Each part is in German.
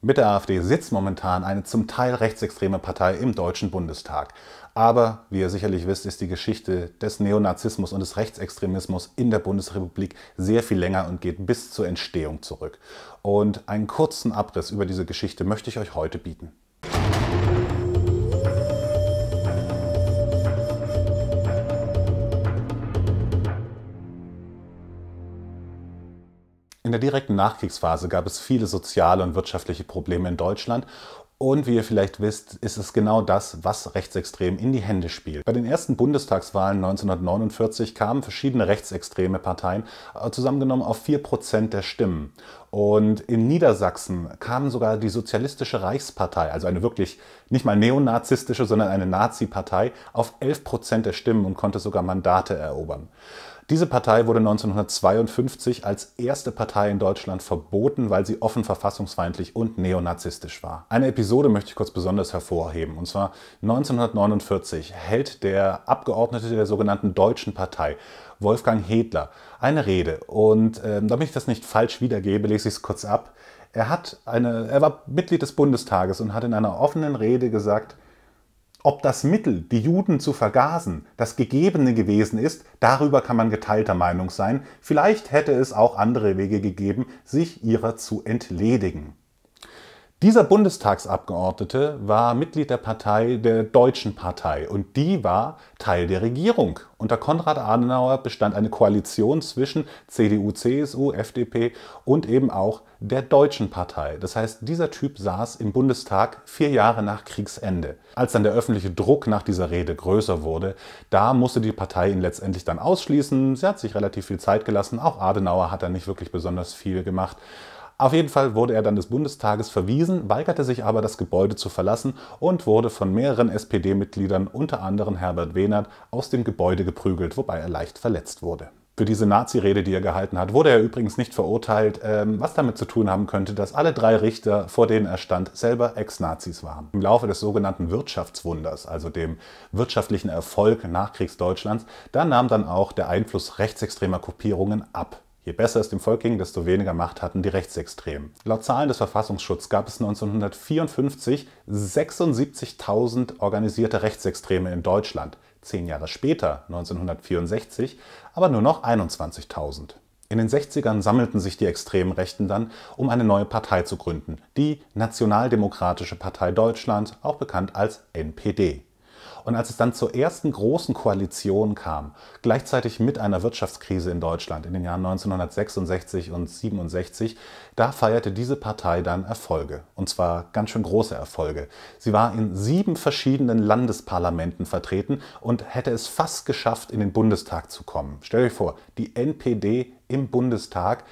Mit der AfD sitzt momentan eine zum Teil rechtsextreme Partei im Deutschen Bundestag. Aber, wie ihr sicherlich wisst, ist die Geschichte des Neonazismus und des Rechtsextremismus in der Bundesrepublik sehr viel länger und geht bis zur Entstehung zurück. Und einen kurzen Abriss über diese Geschichte möchte ich euch heute bieten. In der direkten Nachkriegsphase gab es viele soziale und wirtschaftliche Probleme in Deutschland und wie ihr vielleicht wisst, ist es genau das, was Rechtsextrem in die Hände spielt. Bei den ersten Bundestagswahlen 1949 kamen verschiedene rechtsextreme Parteien äh, zusammengenommen auf 4% der Stimmen. Und in Niedersachsen kam sogar die Sozialistische Reichspartei, also eine wirklich nicht mal neonazistische, sondern eine Nazi-Partei, auf 11% der Stimmen und konnte sogar Mandate erobern. Diese Partei wurde 1952 als erste Partei in Deutschland verboten, weil sie offen verfassungsfeindlich und neonazistisch war. Eine Episode möchte ich kurz besonders hervorheben. Und zwar 1949 hält der Abgeordnete der sogenannten Deutschen Partei, Wolfgang Hedler, eine Rede. Und äh, damit ich das nicht falsch wiedergebe, lese ich es kurz ab. Er, hat eine, er war Mitglied des Bundestages und hat in einer offenen Rede gesagt, ob das Mittel, die Juden zu vergasen, das Gegebene gewesen ist, darüber kann man geteilter Meinung sein. Vielleicht hätte es auch andere Wege gegeben, sich ihrer zu entledigen. Dieser Bundestagsabgeordnete war Mitglied der Partei der Deutschen Partei und die war Teil der Regierung. Unter Konrad Adenauer bestand eine Koalition zwischen CDU, CSU, FDP und eben auch der Deutschen Partei. Das heißt, dieser Typ saß im Bundestag vier Jahre nach Kriegsende. Als dann der öffentliche Druck nach dieser Rede größer wurde, da musste die Partei ihn letztendlich dann ausschließen. Sie hat sich relativ viel Zeit gelassen. Auch Adenauer hat da nicht wirklich besonders viel gemacht. Auf jeden Fall wurde er dann des Bundestages verwiesen, weigerte sich aber, das Gebäude zu verlassen und wurde von mehreren SPD-Mitgliedern, unter anderem Herbert Wehnert, aus dem Gebäude geprügelt, wobei er leicht verletzt wurde. Für diese Nazi-Rede, die er gehalten hat, wurde er übrigens nicht verurteilt, ähm, was damit zu tun haben könnte, dass alle drei Richter, vor denen er stand, selber Ex-Nazis waren. Im Laufe des sogenannten Wirtschaftswunders, also dem wirtschaftlichen Erfolg Nachkriegsdeutschlands, da nahm dann auch der Einfluss rechtsextremer Gruppierungen ab. Je besser es dem Volk ging, desto weniger Macht hatten die Rechtsextremen. Laut Zahlen des Verfassungsschutzes gab es 1954 76.000 organisierte Rechtsextreme in Deutschland, zehn Jahre später, 1964, aber nur noch 21.000. In den 60ern sammelten sich die extremen Rechten dann, um eine neue Partei zu gründen, die Nationaldemokratische Partei Deutschland, auch bekannt als NPD. Und als es dann zur ersten großen Koalition kam, gleichzeitig mit einer Wirtschaftskrise in Deutschland in den Jahren 1966 und 67, da feierte diese Partei dann Erfolge. Und zwar ganz schön große Erfolge. Sie war in sieben verschiedenen Landesparlamenten vertreten und hätte es fast geschafft, in den Bundestag zu kommen. Stell euch vor, die NPD im Bundestag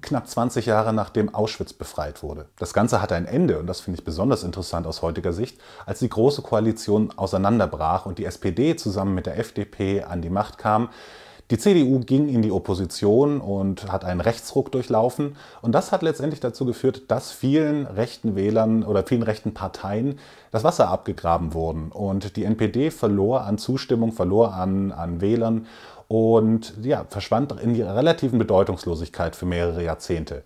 knapp 20 Jahre nachdem Auschwitz befreit wurde. Das Ganze hatte ein Ende, und das finde ich besonders interessant aus heutiger Sicht, als die Große Koalition auseinanderbrach und die SPD zusammen mit der FDP an die Macht kam. Die CDU ging in die Opposition und hat einen Rechtsruck durchlaufen. Und das hat letztendlich dazu geführt, dass vielen rechten Wählern oder vielen rechten Parteien das Wasser abgegraben wurden. Und die NPD verlor an Zustimmung, verlor an, an Wählern und ja, verschwand in ihrer relativen Bedeutungslosigkeit für mehrere Jahrzehnte.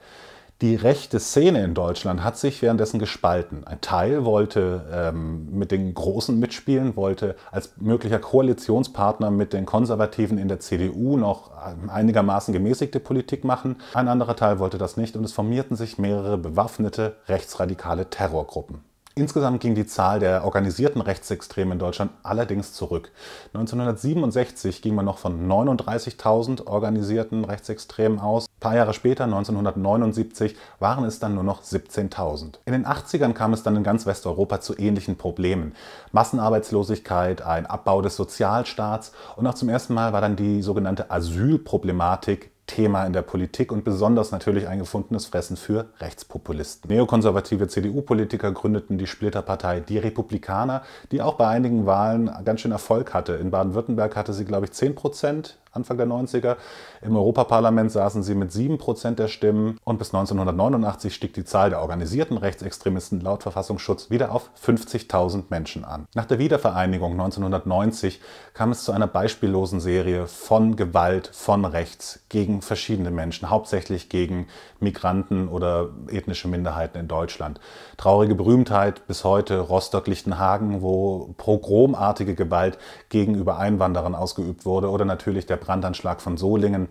Die rechte Szene in Deutschland hat sich währenddessen gespalten. Ein Teil wollte ähm, mit den Großen mitspielen, wollte als möglicher Koalitionspartner mit den Konservativen in der CDU noch ähm, einigermaßen gemäßigte Politik machen. Ein anderer Teil wollte das nicht und es formierten sich mehrere bewaffnete rechtsradikale Terrorgruppen. Insgesamt ging die Zahl der organisierten Rechtsextremen in Deutschland allerdings zurück. 1967 ging man noch von 39.000 organisierten Rechtsextremen aus. Ein paar Jahre später, 1979, waren es dann nur noch 17.000. In den 80ern kam es dann in ganz Westeuropa zu ähnlichen Problemen. Massenarbeitslosigkeit, ein Abbau des Sozialstaats und auch zum ersten Mal war dann die sogenannte Asylproblematik Thema in der Politik und besonders natürlich ein gefundenes Fressen für Rechtspopulisten. Neokonservative CDU-Politiker gründeten die Splitterpartei Die Republikaner, die auch bei einigen Wahlen ganz schön Erfolg hatte. In Baden-Württemberg hatte sie, glaube ich, 10 Prozent Anfang der 90er. Im Europaparlament saßen sie mit 7 Prozent der Stimmen und bis 1989 stieg die Zahl der organisierten Rechtsextremisten laut Verfassungsschutz wieder auf 50.000 Menschen an. Nach der Wiedervereinigung 1990 kam es zu einer beispiellosen Serie von Gewalt von rechts gegen gegen verschiedene Menschen, hauptsächlich gegen Migranten oder ethnische Minderheiten in Deutschland. Traurige Berühmtheit bis heute Rostock-Lichtenhagen, wo pogromartige Gewalt gegenüber Einwanderern ausgeübt wurde oder natürlich der Brandanschlag von Solingen,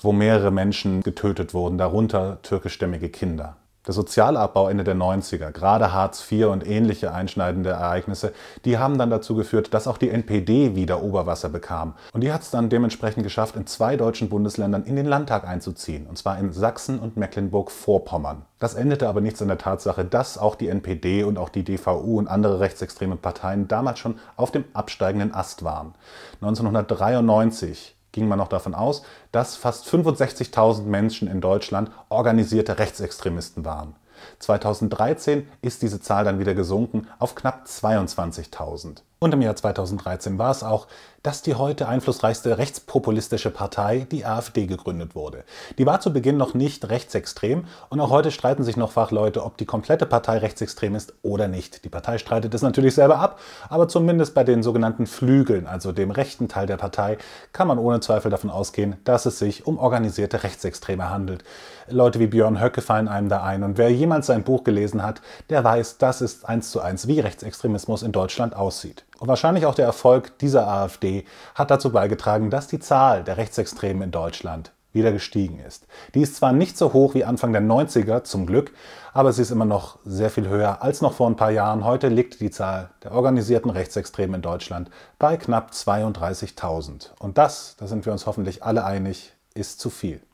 wo mehrere Menschen getötet wurden, darunter türkischstämmige Kinder. Der Sozialabbau Ende der 90er, gerade Hartz IV und ähnliche einschneidende Ereignisse, die haben dann dazu geführt, dass auch die NPD wieder Oberwasser bekam. Und die hat es dann dementsprechend geschafft, in zwei deutschen Bundesländern in den Landtag einzuziehen, und zwar in Sachsen und Mecklenburg-Vorpommern. Das endete aber nichts an der Tatsache, dass auch die NPD und auch die DVU und andere rechtsextreme Parteien damals schon auf dem absteigenden Ast waren. 1993 ging man noch davon aus, dass fast 65.000 Menschen in Deutschland organisierte Rechtsextremisten waren. 2013 ist diese Zahl dann wieder gesunken auf knapp 22.000. Und im Jahr 2013 war es auch, dass die heute einflussreichste rechtspopulistische Partei, die AfD, gegründet wurde. Die war zu Beginn noch nicht rechtsextrem und auch heute streiten sich noch Fachleute, ob die komplette Partei rechtsextrem ist oder nicht. Die Partei streitet es natürlich selber ab, aber zumindest bei den sogenannten Flügeln, also dem rechten Teil der Partei, kann man ohne Zweifel davon ausgehen, dass es sich um organisierte Rechtsextreme handelt. Leute wie Björn Höcke fallen einem da ein und wer jemals sein Buch gelesen hat, der weiß, das ist eins zu eins wie Rechtsextremismus in Deutschland aussieht. Und wahrscheinlich auch der Erfolg dieser AfD hat dazu beigetragen, dass die Zahl der Rechtsextremen in Deutschland wieder gestiegen ist. Die ist zwar nicht so hoch wie Anfang der 90er, zum Glück, aber sie ist immer noch sehr viel höher als noch vor ein paar Jahren. Heute liegt die Zahl der organisierten Rechtsextremen in Deutschland bei knapp 32.000. Und das, da sind wir uns hoffentlich alle einig, ist zu viel.